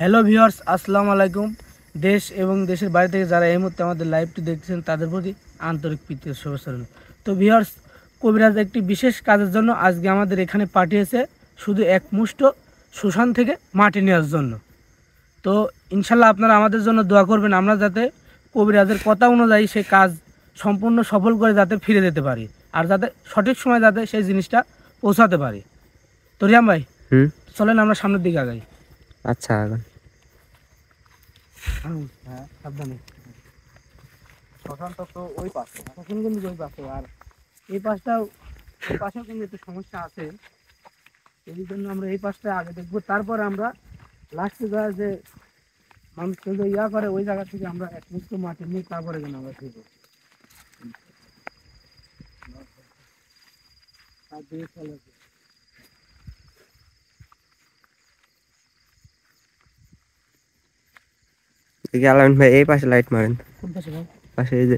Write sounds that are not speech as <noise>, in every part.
Hello viewers আসসালামু আলাইকুম দেশ এবং দেশের বাইরে থেকে যারা এই মুহূর্তে আমাদের লাইভটি দেখছেন তাদের প্রতি আন্তরিক প্রীতি শুভেচ্ছা রইল তো ভিওর্স কবিরাজ একটি বিশেষ কাজের জন্য আজকে আমাদের এখানে পাঠিয়েছে শুধু এক মুষ্ট শ্মশান থেকে মাটি নেওয়ার জন্য তো ইনশাল্লাহ আপনারা আমাদের জন্য দোয়া করবেন আমরা যাতে কবিরাজের কথা অনুযায়ী সেই কাজ সম্পূর্ণ সফল করে যাতে ফিরে যেতে পারি আর যাতে সঠিক সময় যাতে সেই জিনিসটা পৌঁছাতে পারি তো রিয়াম ভাই চলেন আমরা সামনের দিকে আগাই আচ্ছা হ্যাঁ, এখন এই জন্য আমরা এই পাশটা আগে দেখবো তারপরে আমরা লাস্টে যা যে মানুষ কিন্তু ইয়া করে ওই জায়গা থেকে আমরা এক মুক্ত মাটি নিয়ে তারপরে যেন আমরা ফিরবো গেলাম ভাই এই পাশে লাইট মারেন পাশে এই যে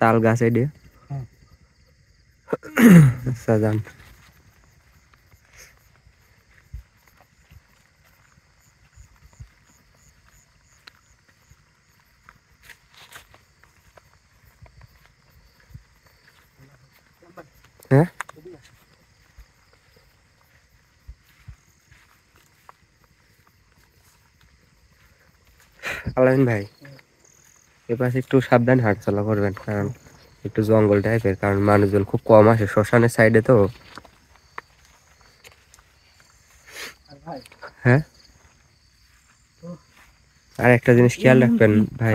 তাল গাছে দিয়ে হ্যাঁ। আচ্ছা যান আলামিন ভাই এপাশে একটু সাবধানে চলা করবেন কারণ একটু জঙ্গল টাইপের কারণ মানুষজন খুব কম আসে শ্মশানের সাইডে তো হ্যাঁ আর একটা জিনিস খেয়াল রাখবেন ভাই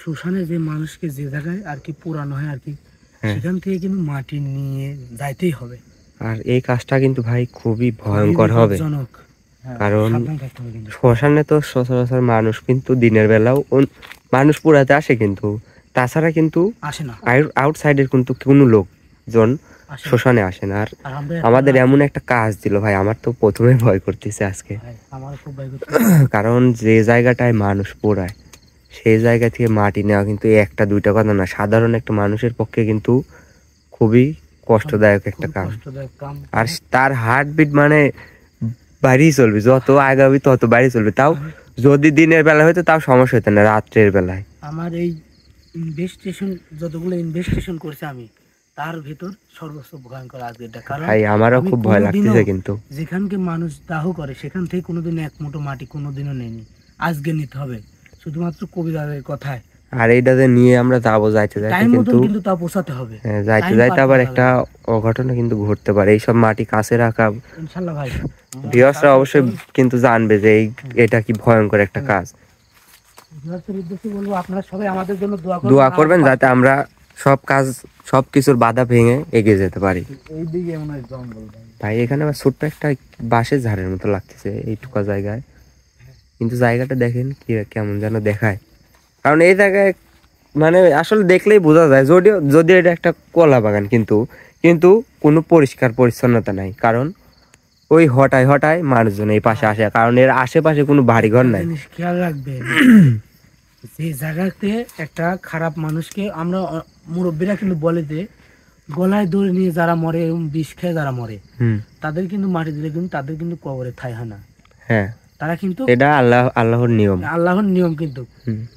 শ্মশানে যে মানুষকে যে জায়গায় আর কি পুরানো হয় আর কি হ্যাঁ। সেখান থেকে কিন্তু মাটি নিয়ে যাইতেই হবে আর এই কাজটা কিন্তু ভাই খুবই ভয়ঙ্কর হবে জনক হ্যাঁ, কারণ শ্মশানে তো সচরাচর মানুষ কিন্তু দিনের বেলাও মানুষ পুরাতে আসে কিন্তু তাছাড়া কিন্তু আউটসাইড এর কিন্তু কোন লোক জন শ্মশানে আসে না আর আমাদের এমন একটা কাজ দিল ভাই আমার তো প্রথমে ভয় করতেছে আজকে <clears throat> কারণ যে জায়গাটায় মানুষ পোড়ায় সেই জায়গা থেকে মাটি নেওয়া কিন্তু একটা দুইটা কথা না সাধারণ একটা মানুষের পক্ষে কিন্তু খুবই কষ্টদায়ক একটা কাজ আর তার হার্টবিট মানে বাড়ি চলবে যত আগাবি তত বাড়ি চলবে তাও যদি দিনের বেলা হয়তো তাও সমস্যা হতো না রাত্রের বেলায় আমার এই ইনভেস্টেশন যতগুলো ইনভেস্টেশন করছি আমি তার ভেতর সর্বোচ্চ ভয়ঙ্কর আজকেরটা কারণ ভাই আমারও খুব ভয় লাগতেছে কিন্তু যেখানকে মানুষ দাহ করে সেখান থেকে কোনোদিন এক মুঠো মাটি কোনোদিনও নেয়নি আজকে নিতে হবে শুধুমাত্র কবিরাজের কথায় আর এইটাতে নিয়ে আমরা যাবো যাইতে যাইতে কিন্তু তা পোষাতে হবে হ্যাঁ, যাইতে যাইতে আবার একটা অঘটন কিন্তু ঘটতে পারে এই সব মাটি কাছে রাখা ইনশাআল্লাহ ভাই ভিউয়ার্সরা অবশ্যই কিন্তু জানবে যে এই এটা কি ভয়ঙ্কর একটা হ্যাঁ। কাজ দোয়া করবেন যাতে আমরা সব কাজ সব কিছুর বাধা ভেঙে এগিয়ে যেতে পারি ভাই এখানে আবার ছোট্ট একটা বাঁশের ঝাড়ের মতো লাগতেছে এইটুকা জায়গায় হ্যাঁ। কিন্তু জায়গাটা দেখেন কি কেমন যেন দেখায় কারণ এই জায়গায় মানে আসলে দেখলেই বোঝা যায় যদিও যদি এটা একটা কলা বাগান কিন্তু কিন্তু কোনো পরিষ্কার পরিচ্ছন্নতা নাই কারণ ওই হটায় হটায় মানুষজন এই পাশে আসে কারণ এর আশেপাশে কোনো বাড়ি ঘর নাই খেয়াল রাখবে যে জায়গাতে একটা খারাপ মানুষকে আমরা মুরব্বীরা কিন্তু বলে যে গলায় দড়ি নিয়ে যারা মরে এবং বিষ খেয়ে যারা মরে তাদের কিন্তু মাটি দিলে কিন্তু তাদের কিন্তু কবরে ঠাই হয় না হ্যাঁ তারা কিন্তু এটা আল্লাহ আল্লাহর নিয়ম আল্লাহর নিয়ম কিন্তু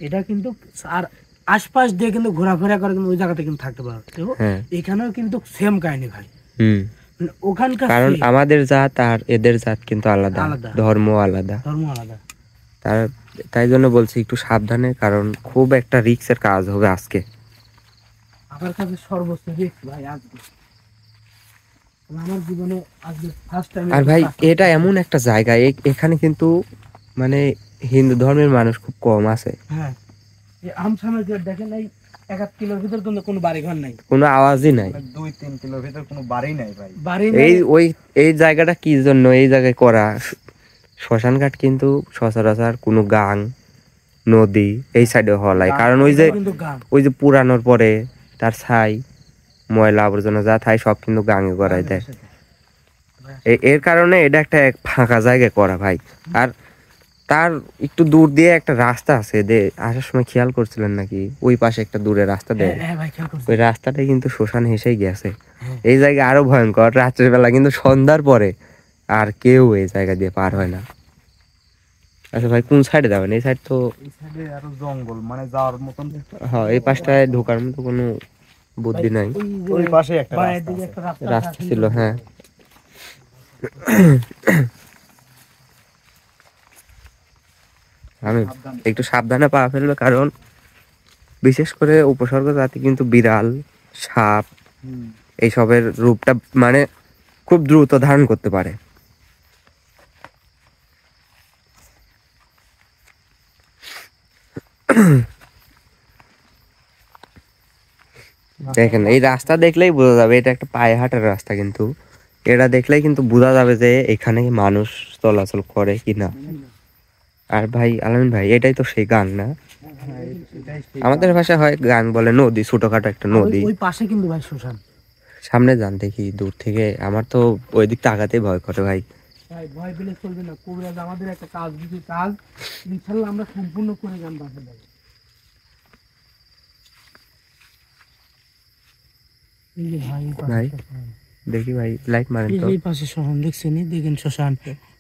এটা কিন্তু আর আশপাশ দিয়ে কিন্তু ঘোরাফেরা করে কিন্তু ওই জায়গাতে কিন্তু থাকতে পারো হ্যাঁ। এখানেও কিন্তু সেম কাহিনী ভাই মানে ওখানকার কারণ আমাদের জাত আর এদের জাত কিন্তু আলাদা ধর্ম আলাদা ধর্ম আলাদা তার তাই জন্য বলছি একটু সাবধানে কারণ খুব একটা রিক্সের কাজ হবে আজকে আমার কাছে সর্বোচ্চ রিক্স ভাই আজকে মানে আর ভাই এটা এমন একটা জায়গা এখানে কিন্তু মানে হিন্দু ধর্মের মানুষ খুব কম আছে হ্যাঁ, মানে এই জায়গাটা কি জন্য এই জায়গায় করা শ্মশান ঘাট কিন্তু সচরাচর কোনো গাং নদী এই সাইডে কারণ ওই যে ওই যে পুরানোর পরে তার ছাই ময়লা আবর্জনা যা থাকে সব কিন্তু গাঙে করাই দেয় এর কারণে এটা একটা ফাঁকা জায়গায় করা ভাই আর তার একটু দূর দিয়ে একটা রাস্তা আছে দে আসার সময় খেয়াল করছিলেন নাকি ওই পাশে একটা দূরে রাস্তা দেয় হ্যাঁ, হ্যাঁ ওই রাস্তাটা কিন্তু শ্মশান হেসেই গেছে হ্যাঁ। এই জায়গা আরো ভয়ঙ্কর রাত্রের বেলা কিন্তু সন্ধ্যার পরে আর কেউ এই জায়গা দিয়ে পার হয় না আচ্ছা ভাই কোন সাইডে যাবেন এই সাইড তো জঙ্গল মানে যাওয়ার মতন হ্যাঁ এই পাশটায় ঢোকার মতো কোনো বুদ্ধি নাই ওই পাশে একটা রাস্তা ছিল হ্যাঁ <coughs> আমি একটু সাবধানে পা ফেলবে কারণ বিশেষ করে উপসর্গ জাতি কিন্তু বিড়াল সাপ এইসবের রূপটা মানে খুব দ্রুত ধারণ করতে পারে হম <coughs> দেখেন এই রাস্তা দেখলেই বোঝা যাবে এটা একটা পায়ে হাঁটার রাস্তা কিন্তু এটা দেখলেই কিন্তু বোঝা যাবে যে এখানে মানুষ চলাচল করে কি না আর ভাই আলমিন ভাই এটাই তো সেই গান না আমাদের ভাষা হয় গান বলে নদী ছোটখাটো একটা নদী পাশে কিন্তু ভাই শুশান সামনে যান দেখি দূর থেকে আমার তো ওই দিক তাকাতে ভয় করে ভাই ভয় পেলে চলবে না কবিরাজ আমাদের একটা কাজ কিছু কাজ ইনশাল্লাহ আমরা সম্পূর্ণ করে গান বাসা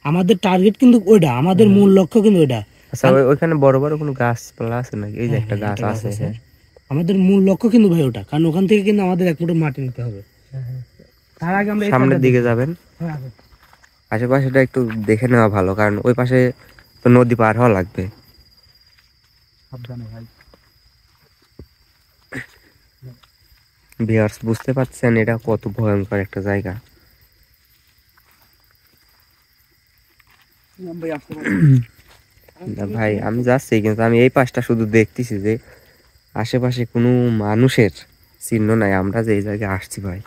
আমাদের টার্গেট কিন্তু ওইটা আমাদের মূল লক্ষ্য কিন্তু ওইটা আচ্ছা, ওইখানে বড় বড় গাছপালা আছে নাকি এই যে হ্যাঁ, হ্যাঁ, একটা গাছ আছে হ্যাঁ। আমাদের মূল লক্ষ্য কিন্তু ভাই ওটা কারণ ওখান থেকে কিন্তু আমাদের এক মাটি নিতে হবে তার আগে আমরা সামনের দিকে যাবেন আশেপাশেটা একটু দেখে নেওয়া ভালো কারণ ওই পাশে তো নদী পার হওয়া লাগবে সাবধানে ভাই ভিয়ার্স বুঝতে পারছেন এটা কত ভয়ঙ্কর একটা জায়গা ভাই আমি যাচ্ছি কিন্তু আমি এই পাশটা শুধু দেখতেছি যে আশেপাশে কোনো মানুষের চিহ্ন নাই আমরা যে এই জায়গায় আসছি ভাই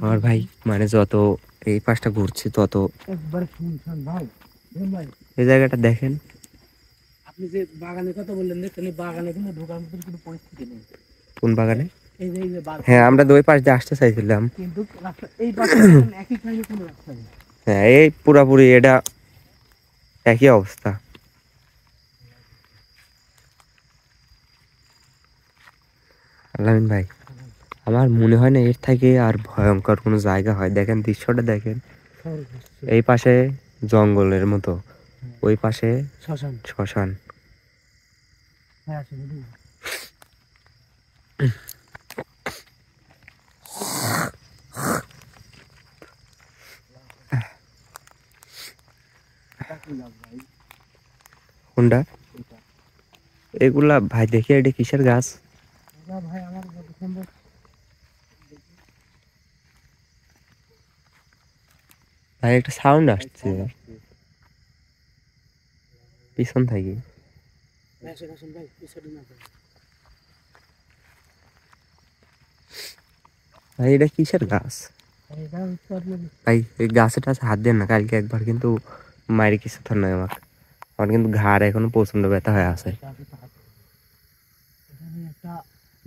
আমার ভাই মানে যত এই পাশটা ঘুরছি তত এই জায়গাটা দেখেন আপনি যে বাগানের কথা বললেন দেখেন বাগানে কিন্তু ঢোকার মতন কোনো পরিস্থিতি নেই কোন বাগানে হ্যাঁ আমরা দুই পাশ দিয়ে আসতে চাইছিলাম কিন্তু এই পাশে একই কোনো রাস্তা নেই হ্যাঁ এই পুরাপুরি এটা একই অবস্থা ভাই আমার মনে হয় না এর থেকে আর ভয়ঙ্কর কোনো জায়গা হয় দেখেন দৃশ্যটা দেখেন এই পাশে জঙ্গলের মতো হ্যাঁ। ওই পাশে শ্মশান শ্মশান আচ্ছা শুনুন Honda এগুলা ভাই দেখিয়ে এই কিসের ঘাস ভাই আমার ডিসেম্বর ভাই একটা সাউন্ড আসছে পিসন থাকি আসেন আসেন ভাই এই সাইডে ভাই এটা কিসের গাছ ভাই এই গাছটা হাত দেন না কালকে একবার কিন্তু মায়ের কিছু থার নয় আমার আমার কিন্তু ঘাড় এখনো প্রচন্ড ব্যথা হয়ে আছে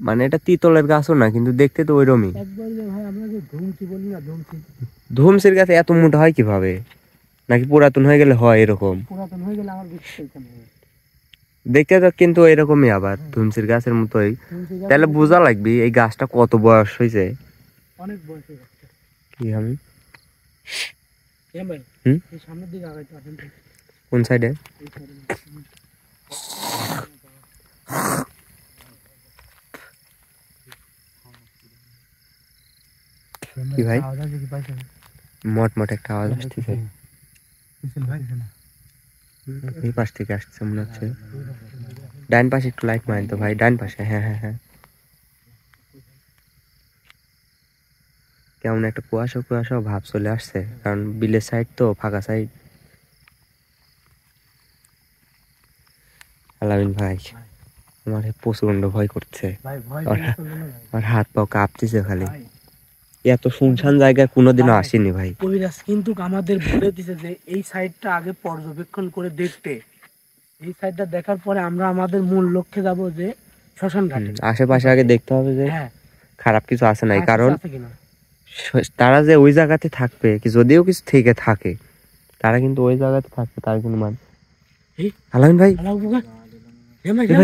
মানে এটা তিতলের গাছও না কিন্তু দেখতে তো ওইরমই ধুমসির গাছ এত মোটা হয় কিভাবে নাকি পুরাতন হয়ে গেলে হয় এরকম পুরাতন হয়ে গেলে আমার দেখতে তো কিন্তু এরকমই আবার তুলসীর গাছের মতোই তাহলে বোঝা লাগবে এই গাছটা কত বয়স হয়েছে অনেক বয়স কি আমি কোন সাইডে ভাই মট মট একটা আওয়াজ আসতেছে ভাই এই পাশ থেকে আসছে মনে হচ্ছে ডান পাশে একটু লাইট মারেন তো ভাই ডান পাশে হ্যাঁ হ্যাঁ হ্যাঁ কেমন একটা কুয়াশা কুয়াশা ভাব চলে আসছে কারণ বিলের সাইড তো ফাঁকা সাইড আলামিন ভাই আমার প্রচন্ড ভয় করছে আর হাত পা কাঁপতেছে খালি এত শুনশান জায়গায় কোনোদিনও আসিনি ভাই কবিরাজ কিন্তু আমাদের বলে দিছে যে এই সাইডটা আগে পর্যবেক্ষণ করে দেখতে এই সাইডটা দেখার পরে আমরা আমাদের মূল লক্ষ্যে যাব যে শ্মশান আশেপাশে আগে দেখতে হবে যে হ্যাঁ। খারাপ কিছু আছে নাই কারণ তারা যে ওই জায়গাতে থাকবে কি যদিও কিছু থেকে থাকে তারা কিন্তু ওই জায়গাতে থাকবে তার কিন্তু মান আলামিন ভাই ভাই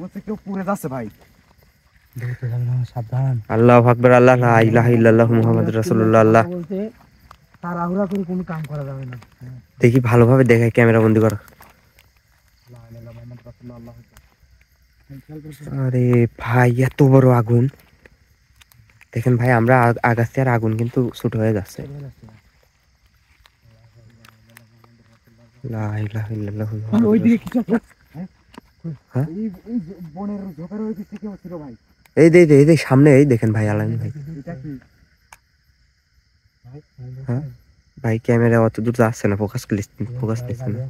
বলছে কেউ পুড়ে যাচ্ছে ভাই আল্লাহ আকবর আল্লাহ ইলাহ ইল্লাল্লাহ মুহাম্মদ রাসূলুল্লাহ আল্লাহ বলতে তাড়াহুড়া করে কোনো কাম করা যাবে না দেখি ভালোভাবে দেখাই ক্যামেরা বন্দি কর আরে ভাই এত বড় আগুন দেখেন ভাই আমরা আগাচ্ছি আর আগুন কিন্তু ছোট হয়ে যাচ্ছে ওইদিকে কিছু এই দে এই দে সামনে এই দেখেন ভাই আলান ভাই ভাই ক্যামেরা অত দূর আসছে না ফোকাস ফোকাস নিচ্ছে না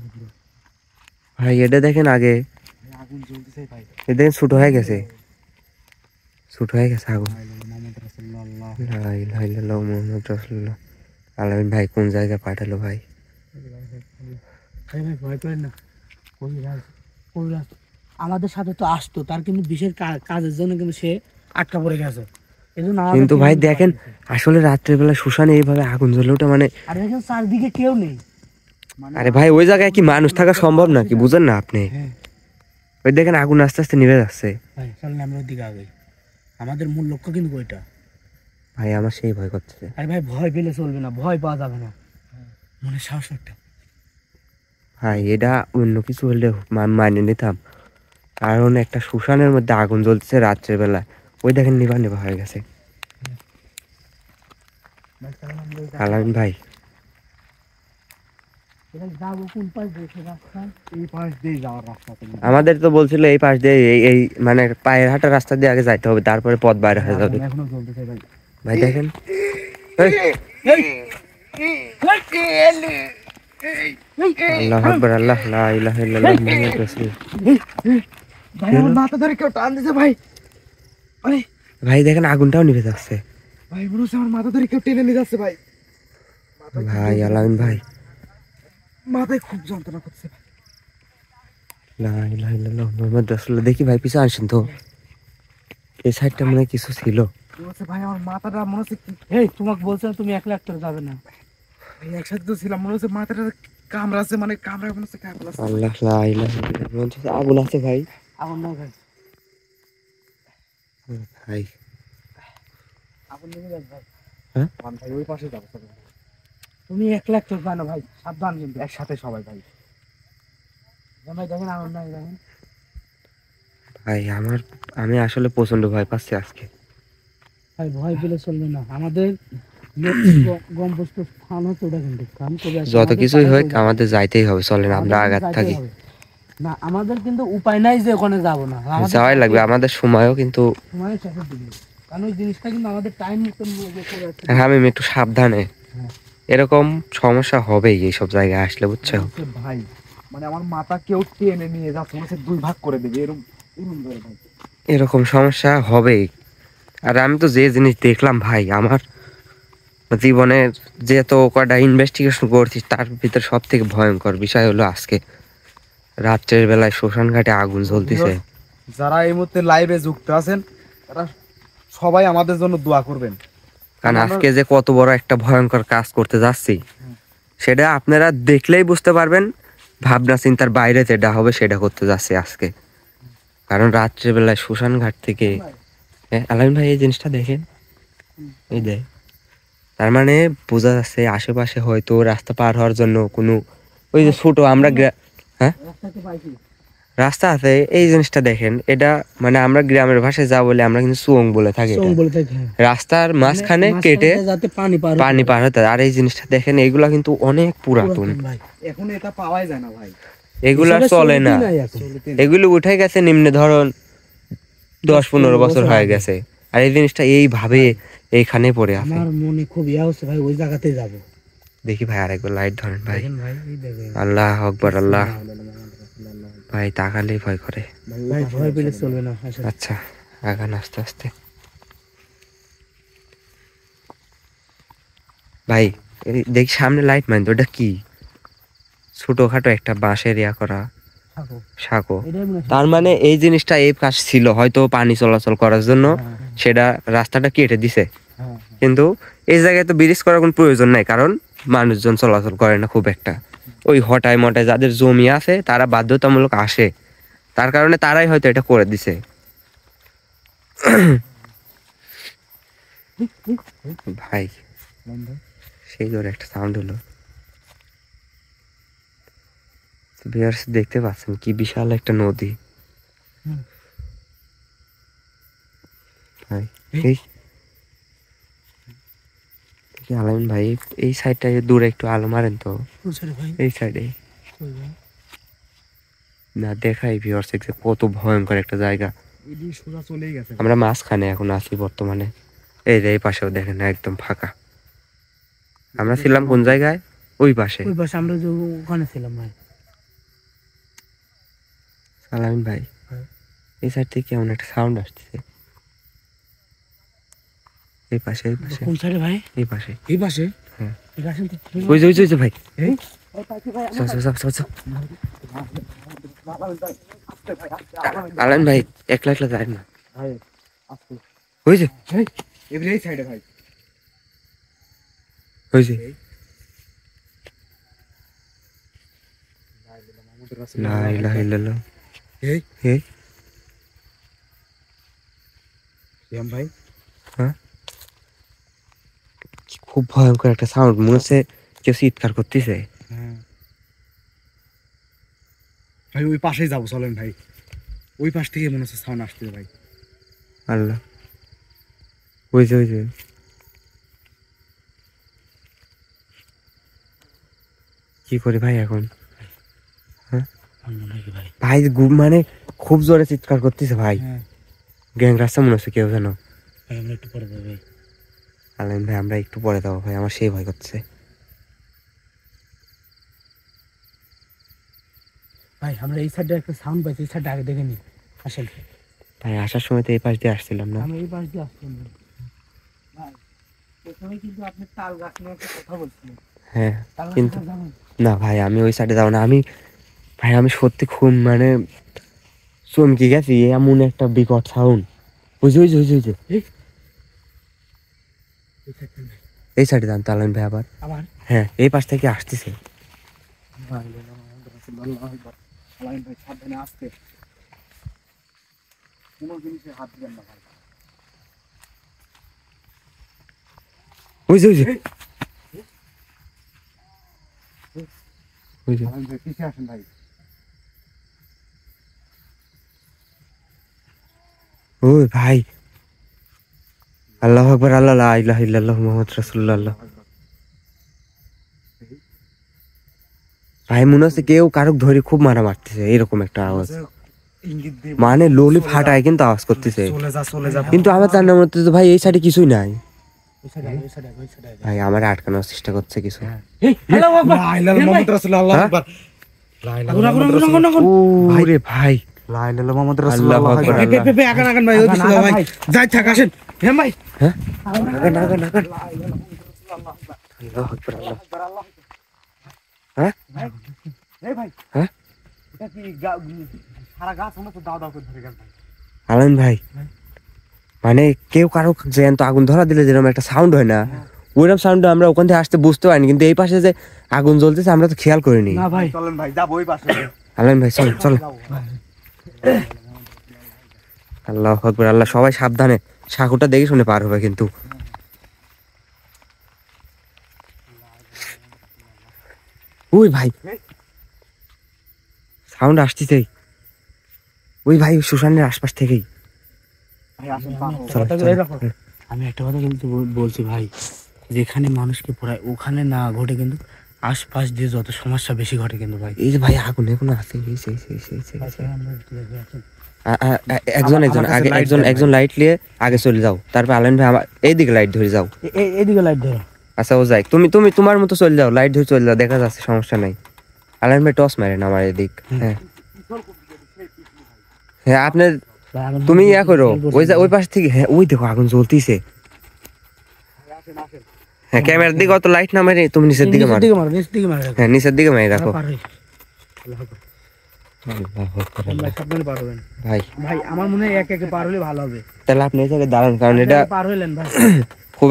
ভাই এটা দেখেন আগে এ দেখেন ছুট হয়ে গেছে ছুট হয়ে গেছে আগুন মোহাম্মদ রসুল্লাহ আলামিন ভাই কোন জায়গায় পাঠালো ভাই ভাই ভাই না আমাদের সাথে তো আসতো তার কিন্তু বিশেষ কাজের জন্য কিন্তু সে আটকা পড়ে গেছে কিন্তু ভাই দেখেন আসলে রাত্রেবেলা শুশানে এইভাবে আগুন জ্বলে ওটা মানে চারদিকে কেউ নেই মানে আরে ভাই ওই জায়গায় কি মানুষ থাকা সম্ভব নাকি বুঝেন না আপনি হ্যাঁ। ওই দেখেন আগুন আস্তে আস্তে নিভে যাচ্ছে আমাদের মূল লক্ষ্য কিন্তু ওইটা ভাই আমার সেই ভয় করছে আরে ভাই ভয় পেলে চলবে না ভয় পাওয়া যাবে না হ্যাঁ। মনে সাহস একটা ভাই এটা অন্য কিছু হলে মানে নিতাম কারণ একটা শ্মশানের মধ্যে আগুন জ্বলছে রাত্রেবেলা ওই দেখেন নিবা নিবা হয়ে গেছে ভাই আমাদের তো বলছিল এই পাশ দিয়ে এই মানে পায়ের হাঁটা রাস্তা দিয়ে আগে যাইতে হবে তারপরে পথ বাইরে হয়ে যাবে ভাই দেখেন আল্লাহ আকবর আল্লাহ ইলাহা ভাই আমার মাথা ধরে কেউ টান দিছে ভাই আরে ভাই দেখেন আগুনটাও নিভে যাচ্ছে ভাই মনে হচ্ছে আমার মাথা ধরে কেউ টেনে নিয়ে যাচ্ছে ভাই ভাই আলামিন ভাই মাথায় খুব যন্ত্রণা করছে ভাই দেখি ভাই পিছু আসেন তো এই সাইডটা মনে কিছু ছিল ভাই আমার মাথাটা মনে হচ্ছে এই তোমাকে বলছে তুমি একলা একটা যাবে না একসাথে তো ছিলাম মনে হচ্ছে মাথাটা কামড়াছে মানে কামড়া মনে হচ্ছে কামড়াছে আল্লাহ আছে ভাই আপন নাও খাই খাই আপন নেমে যাস ভাই হ্যাঁ ভাই ওই পাশে যাবো তুমি একলা একটু জানো ভাই সাবধান কিন্তু একসাথে সবাই ভাই ভাই দেখেন আমার নাই দেখেন ভাই আমার আমি আসলে প্রচন্ড ভয় পাচ্ছি আজকে ভাই ভয় পেলে চলবে না আমাদের যত কিছুই হোক আমাদের যাইতেই হবে চলেন আমরা আঘাত থাকি না আমাদের কিন্তু উপায় নাই যে ওখানে যাব না যাওয়াই লাগবে আমাদের সময়ও কিন্তু আমি হ্যাঁ, একটু সাবধানে হ্যাঁ। এরকম সমস্যা হবেই জায়গায় আসলে বুঝছো হ্যাঁ, ভাই মানে আমার মাথা কেউ টেনে নিয়ে দুই ভাগ করে দেবে এরকম এরকম সমস্যা আর আমি তো যে জিনিস দেখলাম ভাই আমার জীবনের যে তো কটা ইনভেস্টিগেশন করছি তার ভিতরে সব থেকে ভয়ঙ্কর বিষয় হলো আজকে রাত্রের বেলায় শ্মশান ঘাটে আগুন জ্বলতেছে যারা এই মুহূর্তে লাইভে যুক্ত আছেন তারা সবাই আমাদের জন্য দোয়া করবেন কারণ আজকে যে কত বড় একটা ভয়ঙ্কর কাজ করতে যাচ্ছি সেটা আপনারা দেখলেই বুঝতে পারবেন ভাবনা চিন্তার বাইরে যেটা হবে সেটা করতে যাচ্ছি আজকে কারণ বেলায় শ্মশান ঘাট থেকে আলামিন ভাই এই জিনিসটা দেখেন এই দেখ তার মানে বোঝা যাচ্ছে আশেপাশে হয়তো রাস্তা পার হওয়ার জন্য কোনো ওই যে ছোটো আমরা হ্যাঁ? রাস্তা আছে এই জিনিসটা দেখেন এটা মানে আমরা গ্রামের ভাষায় যা বলে আমরা কিন্তু সুয়ং বলে থাকি হ্যাঁ। রাস্তার মানে মাঝখানে কেটে পানি পার হতে আর এই জিনিসটা দেখেন এগুলা কিন্তু অনেক পুরাতন এখন এটা পাওয়াই যায় না ভাই এগুলা চলে না এগুলো উঠে গেছে নিম্নে ধরন দশ পনেরো বছর হয়ে গেছে আর এই জিনিসটা এইভাবে এইখানে পড়ে আছে আমার মনে খুব ইয়া হচ্ছে ভাই ওই জায়গাতে যাবো দেখি ভাই আর একবার লাইট ধরেন ভাই আল্লাহ আকবর আল্লাহ ভাই তাকালে ভয় করে আচ্ছা আগান আস্তে আস্তে ভাই দেখি সামনে লাইট মানে ওটা কি ছোটখাটো একটা বাঁশের ইয়া করা সাঁকো তার মানে এই জিনিসটা এই কাজ ছিল হয়তো পানি চলাচল করার জন্য হ্যাঁ, হ্যাঁ। সেটা রাস্তাটা কেটে দিছে হ্যাঁ, কিন্তু এই জায়গায় তো ব্রিজ করার কোনো প্রয়োজন নাই কারণ মানুষজন চলাচল করে না খুব একটা ওই হটায় মটায় যাদের জমি আছে তারা বাধ্যতামূলক আসে তার কারণে তারাই হয়তো এটা করে দিছে ভাই সেই জোরে একটা সাউন্ড হলো দেখতে পাচ্ছেন কি বিশাল একটা নদী ভাই কি আলামিন ভাই এই সাইডটা দূরে একটু আলো মারেন তো এই সাইডে না দেখাই ভিউয়ার্স কত ভয়ঙ্কর একটা জায়গা আমরা মাঝখানে এখন আছি বর্তমানে এই যে এই পাশেও দেখেন একদম ফাঁকা আমরা ছিলাম কোন জায়গায় ওই পাশে ওই পাশে আমরা যে ওখানে ছিলাম ভাই সালামিন ভাই হ্যাঁ। এই সাইড থেকে কেমন একটা সাউন্ড আসতেছে এই পাশে এই পাশে কোন সাইডে ভাই এই পাশে এই পাশে হ্যাঁ ওই যে ওই যে ভাই এই দাঁড়ান ভাই একলা একলা দাঁড়ান না ওই যে এই সাইডে ভাই ওই যে লা ইলাহা ভাই হ্যাঁ খুব ভয়ঙ্কর একটা সাউন্ড মনে হচ্ছে কেউ চিৎকার করতেছে হ্যাঁ। ভাই ওই পাশেই যাবো চলেন ভাই ওই পাশ থেকে মনে হচ্ছে সাউন্ড ভাই আল্লাহ ওই যে ওই যে কি করি ভাই এখন হ্যাঁ? ভাই মানে খুব জোরে চিৎকার করতেছে ভাই গ্যাং রাস্তা মনে হচ্ছে কেউ যেন আমরা একটু পরে ভাই আলামিন ভাই আমরা একটু পরে দেবো ভাই আমার সেই ভয় করছে ভাই আমরা এই সাইডে একটা সাউন্ড পাইছি এই সাইডে আগে দেখে নিই আসেন ভাই আসার সময় তো এই পাশ দিয়ে আসছিলাম না আমি এই পাশ দিয়ে আসছিলাম ভাই প্রথমে কিন্তু আপনি তাল গাছ নিয়ে কথা বলছিলেন হ্যাঁ কিন্তু না ভাই আমি ওই সাইডে যাবো না আমি ভাই আমি সত্যি খুব মানে চমকে গেছি এমন একটা বিকট সাউন্ড বুঝে বুঝে বুঝে বুঝে এই সাইডে দান তালান ভাই আবার হ্যাঁ এই পাশ থেকে আসতেছে ওই যে ওই যে ওই যে আসেন ভাই ওই ভাই আল্লাহ আকবর আল্লাহ আল্লাহ ইল্লাহ মোহাম্মদ রাসুল্লাহ ভাই মনে হচ্ছে কেউ কারক ধরে খুব মারা মারতেছে এরকম একটা আওয়াজ মানে লোলি ফাটায় কিন্তু আওয়াজ করতেছে কিন্তু আমার জানার মতো তো ভাই এই সাইডে কিছুই নাই ভাই আমার আটকানোর চেষ্টা করছে কিছু হ্যাঁ। ভাই ভাই লাইলাল মোহাম্মদ রাসুল্লাহ ভাই যাই থাক আসেন ভাই হ্যাঁ। মানে কেউ কারো জ্যান্ত আগুন ধরা দিলে যেরকম একটা সাউন্ড হয় না ওইরকম সাউন্ড আমরা ওখান থেকে আসতে বুঝতে পারিনি কিন্তু এই পাশে যে আগুন জ্বলতেছে আমরা তো খেয়াল করিনি আলম ভাই চল চল আল্লাহ আল্লাহ সবাই সাবধানে সাঁকুটা দেখে শুনে পার হবে কিন্তু ওই ভাই সাউন্ড আসতেছে ওই ভাই সুশানের আশপাশ থেকেই হ্যাঁ। আমি একটা কথা কিন্তু বলছি ভাই যেখানে মানুষকে পড়ায় ওখানে না ঘটে কিন্তু আশপাশ দিয়ে যত সমস্যা বেশি ঘটে কিন্তু ভাই এই যে ভাই আগুন এখন আছে এই সেই সেই সেই সেই একজন একজন আগে একজন একজন লাইট নিয়ে আগে চলে যাও তারপর আলেন ভাই আমার এইদিকে লাইট ধরে যাও এইদিকে লাইট ধরো আচ্ছা ও যাই তুমি তুমি তোমার মতো চলে যাও লাইট ধরে চলে যাও দেখা যাচ্ছে সমস্যা নাই আলেন ভাই টস মারেন আমার এদিক হ্যাঁ হ্যাঁ আপনি তুমি ইয়া করো ওই ওই পাশ থেকে হ্যাঁ ওই দেখো আগুন জ্বলতিছে হ্যাঁ ক্যামেরার দিকে অত লাইট না মারে তুমি নিচের দিকে মারো হ্যাঁ নিচের দিকে মারি রাখো খুব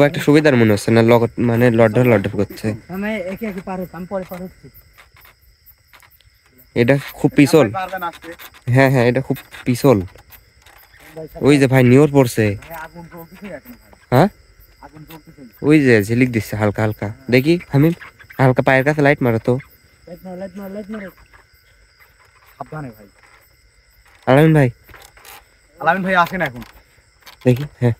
একটা সুবিধার মনে হচ্ছে না লকট মানে লডর লডর করছে মানে এটা খুব পিছল হ্যাঁ হ্যাঁ এটা খুব পিছল ওই যে ভাই নিয়র পড়ছে হ্যাঁ ওই যে ঝিলিক দিচ্ছে হালকা হালকা দেখি আমি হালকা পায়ের কাছে লাইট মারো তো লাইট মারো লাইট মারো লাইট মারো সাবধানে ভাই আলামিন ভাই আলামিন ভাই আসেন এখন দেখি হ্যাঁ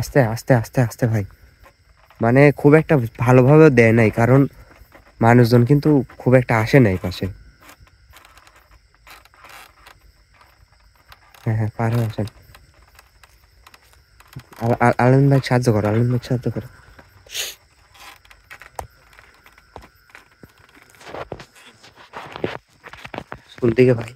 আস্তে আস্তে আস্তে আস্তে ভাই মানে খুব একটা ভালোভাবে দেয় নাই কারণ মানুষজন কিন্তু খুব একটা আসে নাই পাশে হ্যাঁ হ্যাঁ পার হয়ে আসেন আলম ভাই সাহায্য করো আলম ভাই সাহায্য করো স্কুল থেকে ভাই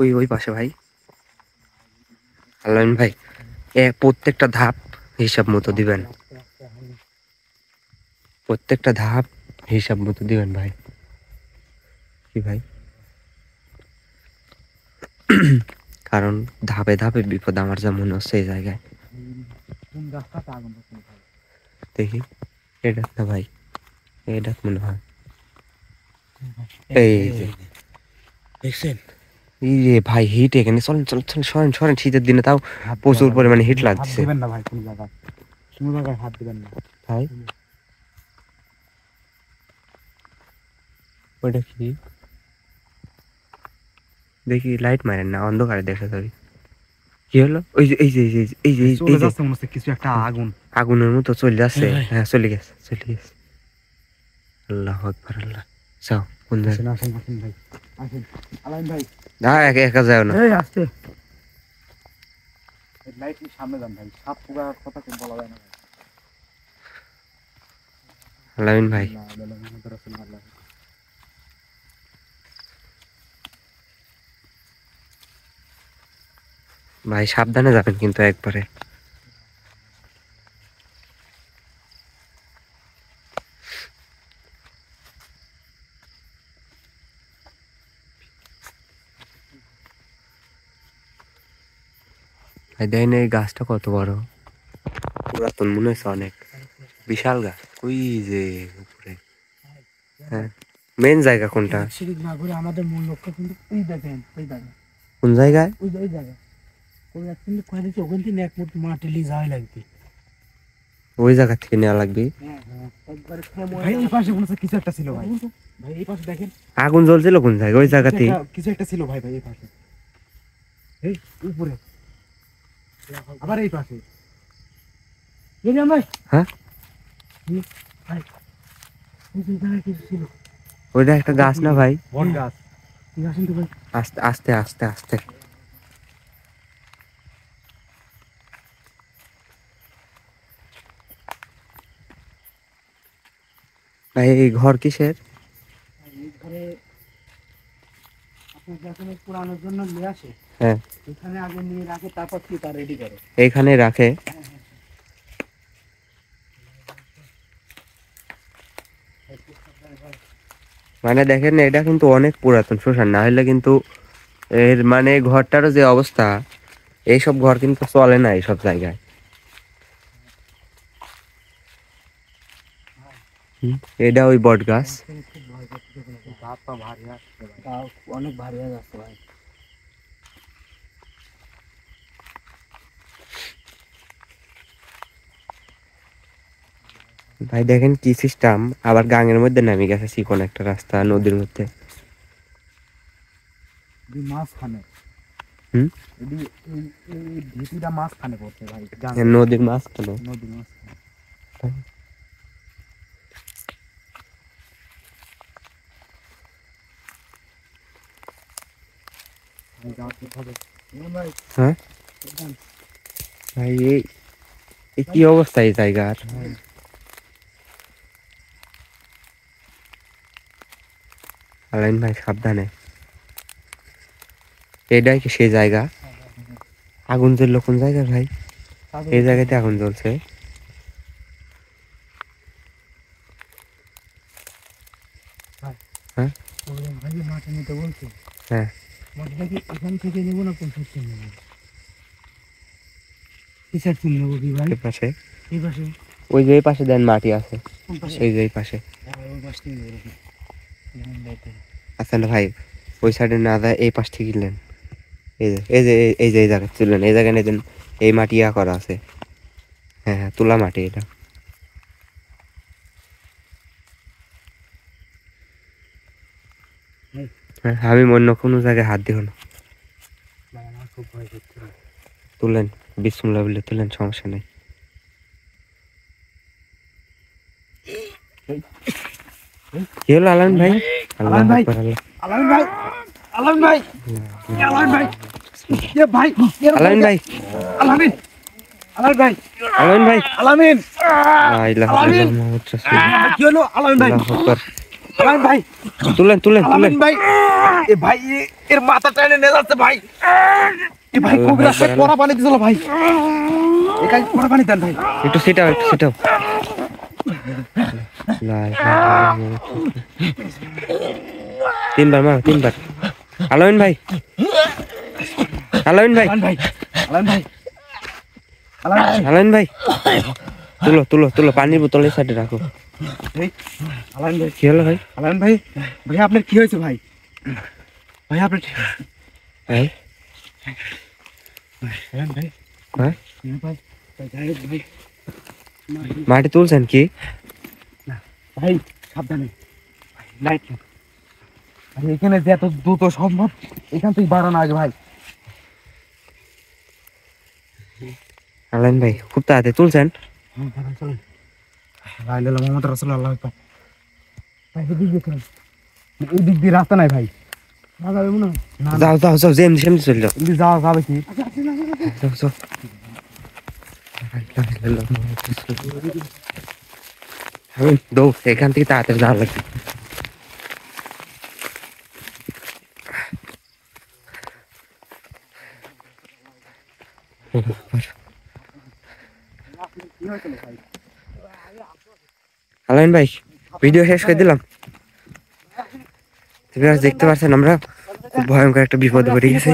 ওই ওই পাশে ভাই আল্লাহ ভাই এ প্রত্যেকটা ধাপ হিসাব মতো দিবেন প্রত্যেকটা ধাপ হিসাব মতো দিবেন ভাই কি ভাই কারণ ধাপে ধাপে বিপদ আমার যেমন সেই হচ্ছে এই জায়গায় দেখি এ ডাক না ভাই এ ডাক মনে হয় এই যে এই যে ভাই হিট এখানে চলেন চল চল সরেন সরেন শীতের দিনে তাও প্রচুর পরিমাণে হিট লাগছে দিবেন না ভাই কোন জায়গা কোন জায়গায় হাত দিবেন না ভাই ওটা কি দেখি লাইট মারেন না অন্ধকারে দেখা যাবে কি হলো ওই যে এই যে এই যে এই যে এই যে কিছু একটা আগুন আগুনের মতো চলে যাচ্ছে হ্যাঁ চলে গেছে চলে গেছে আল্লাহ আকবার আল্লাহ চাও কোন আসেন আসেন ভাই আসেন আলাইন ভাই না একা একা যাও না এই লাইট সামনে যান ভাই সাপ কথা কি বলা যায় না আলাইন ভাই ভাই সাবধানে যাবেন কিন্তু একবারে তাই দেখেন এই গাছটা কত বড় পুরাতন মনে হয়েছে অনেক বিশাল গাছ ওই যে উপরে হ্যাঁ মেন জায়গা কোনটা ঘুরে আমাদের মূল লক্ষ্য কিন্তু ওই দেখেন ওই জায়গা কোন জায়গায় ওই ওই জায়গা ওখান থেকে লাগবে ওই জায়গা থেকে নেওয়া লাগবে কিছু একটা ছিল ভাই ভাই আগুন জ্বলছিল কোন জায়গায় ওই জায়গাতে কিছু একটা ছিল ভাই ভাই এই পাশে উপরে আবার এই পাশে হ্যাঁ? গাছ না ভাই আস্তে আস্তে আস্তে এই ঘর কিসের হ্যাঁ এখানে রাখে রাখে মানে দেখেন এটা কিন্তু অনেক পুরাতন শ্মশান না হলে কিন্তু এর মানে ঘরটারও যে অবস্থা এইসব ঘর কিন্তু চলে না এইসব জায়গায় এটা ওই বট গাছ হাত ভারী আসছে তাও অনেক ভারী হয়ে যাচ্ছে ভাই ভাই দেখেন কি সিস্টেম আবার গাঙের মধ্যে নামে গেছে চিকন একটা রাস্তা নদীর মধ্যে মাঝখানে হুম এই ভিটিটা মাঝখানে পড়ছে ভাই হ্যাঁ, নদীর মাঝখানে নদীর মাঝখানে হ্যাঁ ভাই এই কি অবস্থা এই জায়গার আলাইন ভাই সাবধানে এটাই কি সেই জায়গা আগুন জ্বললো কোন জায়গা ভাই এই জায়গাতে আগুন জ্বলছে হ্যাঁ হ্যাঁ এই ওই যে পাশে দেন মাটি আছে সেই যে পাশে আচ্ছা ভাই ওই সাইডে না যায় এই পাশ এই যে এই যে এই যে এই জায়গায় এই জায়গায় এই মাটি করা আছে হ্যাঁ হ্যাঁ তুলা মাটি এটা আমি অন্য কোনো জায়গায় হাত দিব না তুলেন বিসমুল্লা বলে তুলেন সমস্যা নেই আলামিন ভাই আলামিন ভাই আলামিন ভাই আলামিন ভাই আলামিন ভাই আলামিন ভাই আলামিন ভাই আলামিন ভাই আলামিন আলামিন ভাই আলামিন ভাই আলামিন ভাই আলামিন ভাই আলামিন ভাই আলামিন ভাই আলামিন ভাই भाई भाई भाई भाई भाई भाई भाई भाई भाई भाई भाई ए ए ए को पानी पानी काय दन तीन तीन बार बार अलविन अलविन अलविन अलविन भाई भाइ तुलो तुलो तल तुल तोटल साइड राखो ভাই আলাইন ভাই কি হলো ভাই আলাইন ভাই ভাই আপনার কি হয়েছে ভাই ভাই আপনার ভাই আলাইন ভাই হ্যাঁ ভাই যাই হোক ভাই মাটি তুলছেন কি ভাই সাবধানে লাইট ভাই এখানে যে এত দ্রুত সম্ভব এখান থেকে বাড়ানো আগে ভাই আলাইন ভাই খুব তাড়াতাড়ি তুলছেন হ্যাঁ চলেন লাইলা মোহাম্মদ রাসুল আল্লাহ ভাই এদিক দিয়ে চলেন এই দিক দিয়ে রাস্তা নাই ভাই না যাবে মনে যাও যাও যাও যে এমনি সেমনি চলে যাও যাও যাবে কি যাও যাও দৌড় এখান থেকে তাড়াতাড়ি যাওয়া লাগবে কি হয়েছিল ভাই আলাইন ভাই ভিডিও শেষ করে দিলাম তুমি দেখতে পাচ্ছেন আমরা খুব ভয়ঙ্কর একটা বিপদ ঘটে গেছে